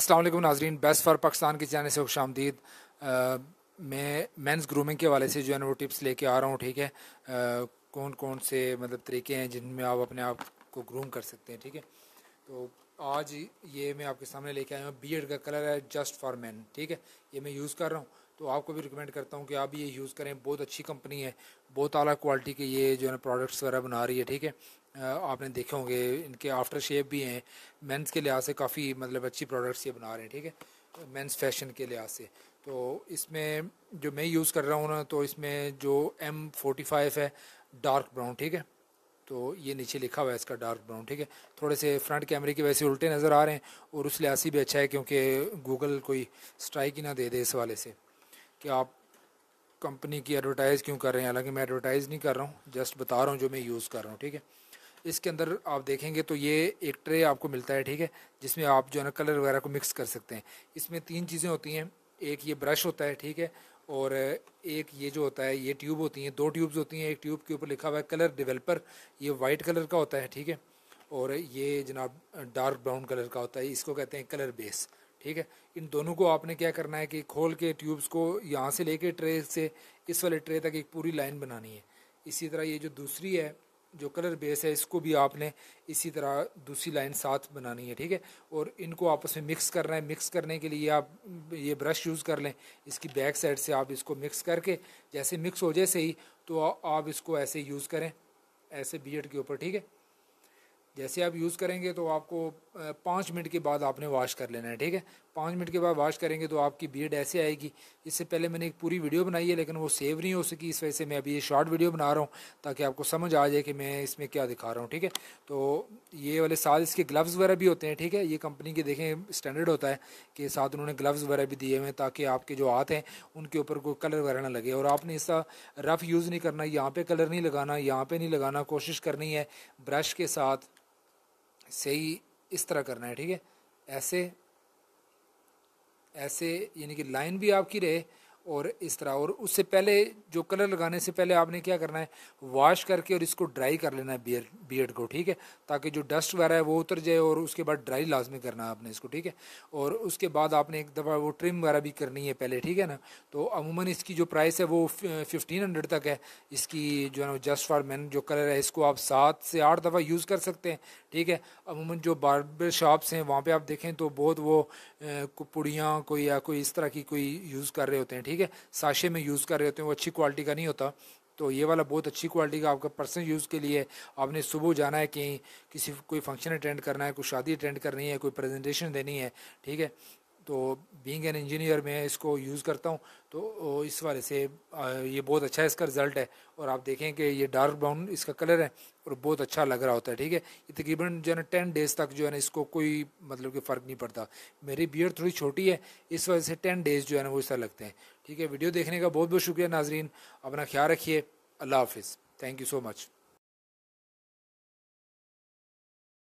असलम नाजरीन best for Pakistan की channel से खुश आमदीद मैं मेंस ग्रूमिंग के वाले से जो है ना वो टिप्स लेके आ रहा हूँ ठीक है आ, कौन कौन से मतलब तरीके हैं जिनमें आप अपने आप को ग्रूम कर सकते हैं ठीक है तो आज ये मैं आपके सामने लेके आया हूँ बीएड का कलर है जस्ट फॉर मैन ठीक है ये मैं यूज़ कर रहा हूँ तो आपको भी रिकमेंड करता हूँ कि आप ये यूज़ करें बहुत अच्छी कंपनी है बहुत अलग क्वालिटी के ये जो है ना प्रोडक्ट्स वगैरह बना रही है ठीक है आपने देखे होंगे इनके आफ्टर शेप भी हैं मेंस के लिहाज से काफ़ी मतलब अच्छी प्रोडक्ट्स ये बना रहे हैं ठीक है मेंस फैशन के लिहाज से तो इसमें जो मैं यूज़ कर रहा हूँ ना तो इसमें जो एम फोर्टी फाइव है डार्क ब्राउन ठीक है तो ये नीचे लिखा हुआ है इसका डार्क ब्राउन ठीक है थोड़े से फ्रंट कैमरे की वजह से उल्टे नज़र आ रहे हैं और उस लिहाज से भी अच्छा है क्योंकि गूगल कोई स्ट्राइक ही ना दे दे इस वाले से कि आप कंपनी की एडवर्टाइज़ क्यों कर रहे हैं हालांकि मैं एडवर्टाइज़ नहीं कर रहा हूँ जस्ट बता रहा हूँ जो मैं यूज़ कर रहा हूँ ठीक है इसके अंदर आप देखेंगे तो ये एक ट्रे आपको मिलता है ठीक है जिसमें आप जो है ना कलर वगैरह को मिक्स कर सकते हैं इसमें तीन चीज़ें होती हैं एक ये ब्रश होता है ठीक है और एक ये जो होता है ये ट्यूब होती हैं दो ट्यूब्स होती हैं एक ट्यूब के ऊपर लिखा हुआ है कलर डिवेलपर ये वाइट कलर का होता है ठीक है और ये जनाब डार्क ब्राउन कलर का होता है इसको कहते हैं कलर बेस ठीक है इन दोनों को आपने क्या करना है कि खोल के ट्यूब्स को यहाँ से लेके ट्रे से इस वाले ट्रे तक एक पूरी लाइन बनानी है इसी तरह ये जो दूसरी है जो कलर बेस है इसको भी आपने इसी तरह दूसरी लाइन साथ बनानी है ठीक है और इनको आपस में मिक्स करना है मिक्स करने के लिए आप ये ब्रश यूज़ कर लें इसकी बैक साइड से आप इसको मिक्स करके जैसे मिक्स हो जाए सही तो आप इसको ऐसे यूज़ करें ऐसे बियड के ऊपर ठीक है जैसे आप यूज़ करेंगे तो आपको पाँच मिनट के बाद आपने वाश कर लेना है ठीक है पाँच मिनट के बाद वाश करेंगे तो आपकी बियड ऐसे आएगी इससे पहले मैंने एक पूरी वीडियो बनाई है लेकिन वो सेव नहीं हो सकी इस वजह से मैं अभी ये शॉर्ट वीडियो बना रहा हूँ ताकि आपको समझ आ जाए कि मैं इसमें क्या दिखा रहा हूँ ठीक है तो ये वाले साथ इसके ग्लव्स वगैरह भी होते हैं ठीक है ये कंपनी के देखें स्टैंडर्ड होता है कि साथ उन्होंने ग्लव्स वगैरह भी दिए हुए हैं ताकि आपके जो हाथ हैं उनके ऊपर कोई कलर वगैरह ना लगे और आपने इसका रफ़ यूज़ नहीं करना यहाँ पर कलर नहीं लगाना यहाँ पर नहीं लगाना कोशिश करनी है ब्रश के साथ सही इस तरह करना है ठीक है ऐसे ऐसे यानी कि लाइन भी आपकी रहे और इस तरह और उससे पहले जो कलर लगाने से पहले आपने क्या करना है वॉश करके और इसको ड्राई कर लेना है बियर बियर्ड को ठीक है ताकि जो डस्ट वगैरह है वो उतर जाए और उसके बाद ड्राई लाजमी करना है आपने इसको ठीक है और उसके बाद आपने एक दफ़ा वो ट्रिम वगैरह भी करनी है पहले ठीक है ना तो अमूमन इसकी जो प्राइस है वो फिफ्टीन हंड्रेड तक है इसकी जो है ना जस्ट फॉर मैन जो कलर है इसको आप सात से आठ दफ़ा यूज़ कर सकते हैं ठीक है अमूमन जो बार्बर शॉप्स हैं वहाँ पर आप देखें तो बहुत वो पुड़ियाँ कोई या कोई इस तरह की कोई यूज़ कर रहे होते हैं ठीक ठीक है साशे में यूज़ कर रहे होते हैं वो अच्छी क्वालिटी का नहीं होता तो ये वाला बहुत अच्छी क्वालिटी का आपका पर्सनल यूज़ के लिए आपने सुबह जाना है कहीं किसी कोई फंक्शन अटेंड करना है कोई शादी अटेंड करनी है कोई प्रेजेंटेशन देनी है ठीक है तो बींग एन इंजीनियर मैं इसको यूज़ करता हूँ तो इस वाले से ये बहुत अच्छा इसका रिज़ल्ट है और आप देखें कि ये डार्क ब्राउन इसका कलर है और बहुत अच्छा लग रहा होता है ठीक है ये तकरीबन जो है ना टेन डेज़ तक जो है ना इसको कोई मतलब कि फ़र्क नहीं पड़ता मेरी बियड थोड़ी छोटी है इस वजह से टेन डेज़ जो है ना वो इसका लगते हैं ठीक है वीडियो देखने का बहुत बहुत शुक्रिया नाजरीन अपना ख्याल रखिए अल्लाह हाफिज़ थैंक यू सो मच